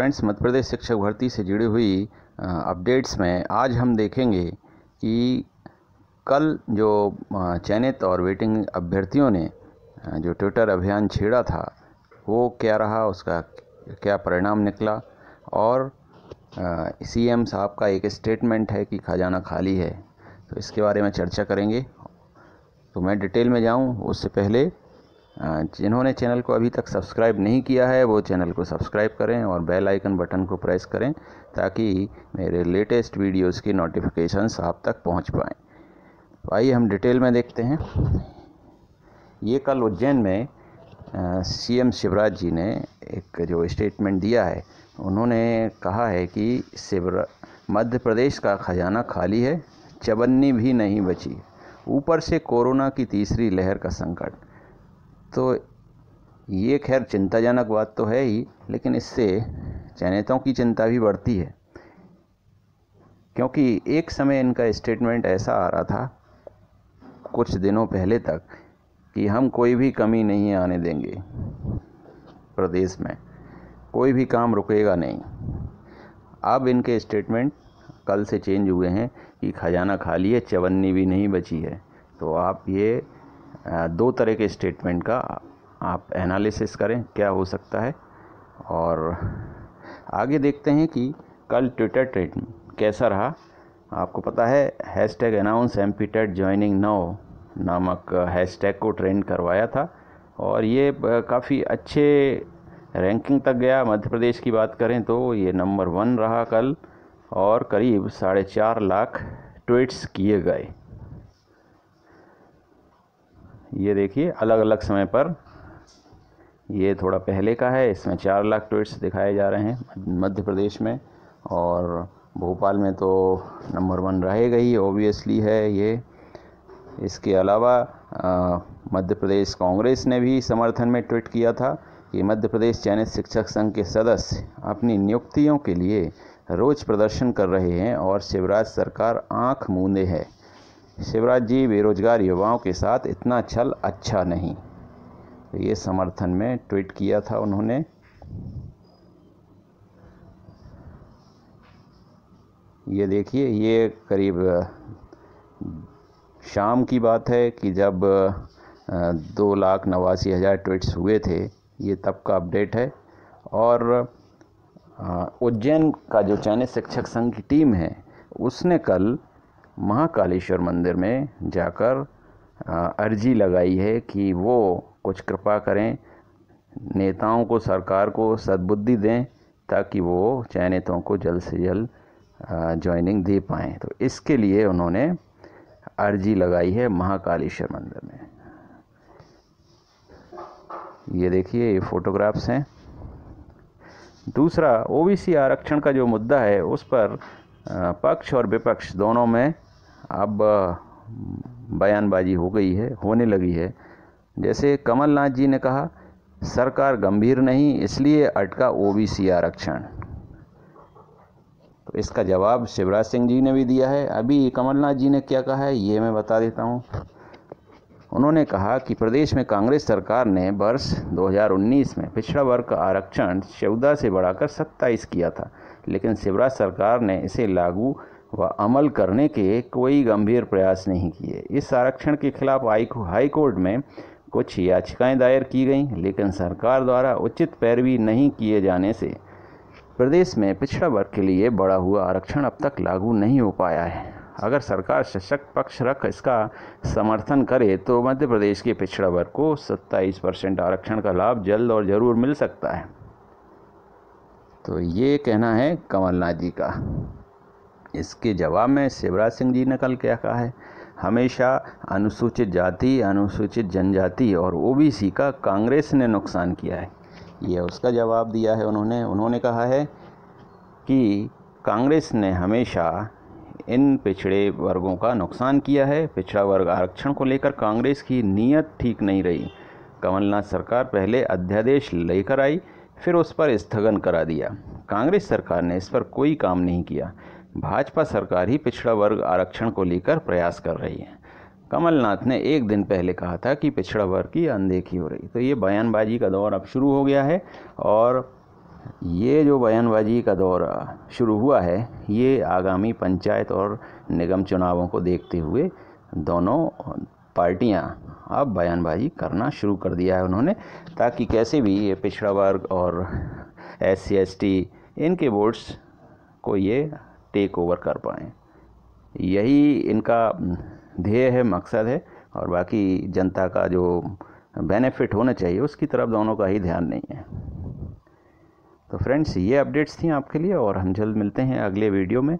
friends मध्य प्रदेश शिक्षक भर्ती से जुड़ी हुई अपडेट्स में आज हम देखेंगे कि कल जो चयनित और वेटिंग अभ्यर्थियों ने जो ट्विटर अभियान छेड़ा था वो क्या रहा उसका क्या परिणाम निकला और सी एम साहब का एक स्टेटमेंट है कि खजाना खाली है तो इसके बारे में चर्चा करेंगे तो मैं डिटेल में जाऊं उससे पहले जिन्होंने चैनल को अभी तक सब्सक्राइब नहीं किया है वो चैनल को सब्सक्राइब करें और बेल आइकन बटन को प्रेस करें ताकि मेरे लेटेस्ट वीडियोस की नोटिफिकेशंस आप तक पहुंच पाएँ तो आइए हम डिटेल में देखते हैं ये कल उज्जैन में सीएम शिवराज जी ने एक जो स्टेटमेंट दिया है उन्होंने कहा है कि शिवरा मध्य प्रदेश का खजाना खाली है चबन्नी भी नहीं बची ऊपर से कोरोना की तीसरी लहर का संकट तो ये खैर चिंताजनक बात तो है ही लेकिन इससे चनेताओं की चिंता भी बढ़ती है क्योंकि एक समय इनका स्टेटमेंट ऐसा आ रहा था कुछ दिनों पहले तक कि हम कोई भी कमी नहीं आने देंगे प्रदेश में कोई भी काम रुकेगा नहीं अब इनके स्टेटमेंट कल से चेंज हुए हैं कि खजाना खाली है चवन्नी भी नहीं बची है तो आप ये दो तरह के स्टेटमेंट का आप एनालिसिस करें क्या हो सकता है और आगे देखते हैं कि कल ट्विटर ट्रेड कैसा रहा आपको पता है hashtag announce M P TET joining now नामक हैश टैग को ट्रेंड करवाया था और ये काफ़ी अच्छे रैंकिंग तक गया मध्य प्रदेश की बात करें तो ये नंबर वन रहा कल और करीब साढ़े चार लाख ट्वीट्स किए गए ये देखिए अलग अलग समय पर ये थोड़ा पहले का है इसमें चार लाख ट्वीट्स दिखाए जा रहे हैं मध्य प्रदेश में और भोपाल में तो नंबर वन रहेगा ही ओबियसली है ये इसके अलावा मध्य प्रदेश कांग्रेस ने भी समर्थन में ट्वीट किया था कि मध्य प्रदेश चयनित शिक्षक संघ के सदस्य अपनी नियुक्तियों के लिए रोज़ प्रदर्शन कर रहे हैं और शिवराज सरकार आंख मूंदे है शिवराज जी बेरोजगार युवाओं के साथ इतना छल अच्छा नहीं तो ये समर्थन में ट्वीट किया था उन्होंने ये देखिए ये करीब शाम की बात है कि जब दो लाख नवासी हज़ार ट्वीट्स हुए थे ये तब का अपडेट है और उज्जैन का जो चयनित शिक्षक संघ की टीम है उसने कल महाकालेश्वर मंदिर में जाकर अर्जी लगाई है कि वो कुछ कृपा करें नेताओं को सरकार को सद्बुद्धि दें ताकि वो चयनितों को जल्द से जल्द ज्वाइनिंग दे पाएँ तो इसके लिए उन्होंने अर्जी लगाई है महाकालेश्वर मंदिर में ये देखिए ये फ़ोटोग्राफ्स हैं दूसरा ओबीसी आरक्षण का जो मुद्दा है उस पर पक्ष और विपक्ष दोनों में अब बयानबाजी हो गई है होने लगी है जैसे कमलनाथ जी ने कहा सरकार गंभीर नहीं इसलिए अटका ओबीसी आरक्षण तो इसका जवाब शिवराज सिंह जी ने भी दिया है अभी कमलनाथ जी ने क्या कहा है ये मैं बता देता हूँ उन्होंने कहा कि प्रदेश में कांग्रेस सरकार ने वर्ष 2019 में पिछड़ा वर्ग का आरक्षण चौदह से बढ़ाकर सत्ताईस किया था लेकिन शिवराज सरकार ने इसे लागू व अमल करने के कोई गंभीर प्रयास नहीं किए इस आरक्षण के खिलाफ हाईकोर्ट में कुछ याचिकाएं दायर की गईं लेकिन सरकार द्वारा उचित पैरवी नहीं किए जाने से प्रदेश में पिछड़ा वर्ग के लिए बड़ा हुआ आरक्षण अब तक लागू नहीं हो पाया है अगर सरकार सशक्त पक्ष रख इसका समर्थन करे तो मध्य प्रदेश के पिछड़ा वर्ग को 27 परसेंट आरक्षण का लाभ जल्द और ज़रूर मिल सकता है तो ये कहना है कमलनाथ जी का इसके जवाब में शिवराज सिंह जी ने कल क्या कहा है हमेशा अनुसूचित जाति अनुसूचित जनजाति और ओबीसी का कांग्रेस ने नुकसान किया है यह उसका जवाब दिया है उन्होंने उन्होंने कहा है कि कांग्रेस ने हमेशा इन पिछड़े वर्गों का नुकसान किया है पिछड़ा वर्ग आरक्षण को लेकर कांग्रेस की नीयत ठीक नहीं रही कमलनाथ सरकार पहले अध्यादेश लेकर आई फिर उस पर स्थगन करा दिया कांग्रेस सरकार ने इस पर कोई काम नहीं किया भाजपा सरकार ही पिछड़ा वर्ग आरक्षण को लेकर प्रयास कर रही है कमलनाथ ने एक दिन पहले कहा था कि पिछड़ा वर्ग की अनदेखी हो रही तो ये बयानबाजी का दौर अब शुरू हो गया है और ये जो बयानबाजी का दौर शुरू हुआ है ये आगामी पंचायत और निगम चुनावों को देखते हुए दोनों पार्टियां अब बयानबाजी करना शुरू कर दिया है उन्होंने ताकि कैसे भी ये पिछड़ा वर्ग और एस सी एस टी इनके वोट्स को ये टेक ओवर कर पाए यही इनका ध्येय है मकसद है और बाकी जनता का जो बेनिफिट होना चाहिए उसकी तरफ दोनों का ही ध्यान नहीं है तो फ्रेंड्स ये अपडेट्स थी आपके लिए और हम जल्द मिलते हैं अगले वीडियो में